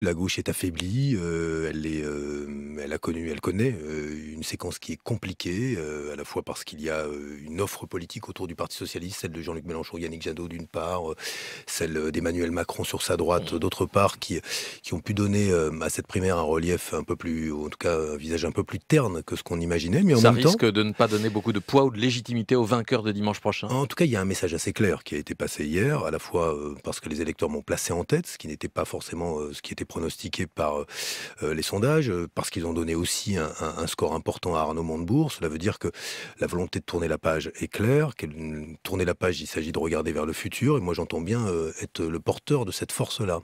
La gauche est affaiblie, euh, elle, est, euh, elle a connu, elle connaît euh, une séquence qui est compliquée, euh, à la fois parce qu'il y a euh, une offre politique autour du Parti Socialiste, celle de Jean-Luc Mélenchon, Yannick Jadot d'une part, euh, celle d'Emmanuel Macron sur sa droite mmh. d'autre part, qui, qui ont pu donner à cette primaire un relief un peu plus, en tout cas un visage un peu plus terne que ce qu'on imaginait. Mais en Ça risque de ne pas donner beaucoup de poids ou de légitimité aux vainqueurs de dimanche prochain. En tout cas, il y a un message assez clair qui a été passé hier, à la fois parce que les électeurs m'ont placé en tête, ce qui n'était pas forcément ce qui était pronostiqué par les sondages, parce qu'ils ont donné aussi un, score un score portant à Arnaud Montebourg. Cela veut dire que la volonté de tourner la page est claire. Tourner la page, il s'agit de regarder vers le futur. Et moi, j'entends bien euh, être le porteur de cette force-là.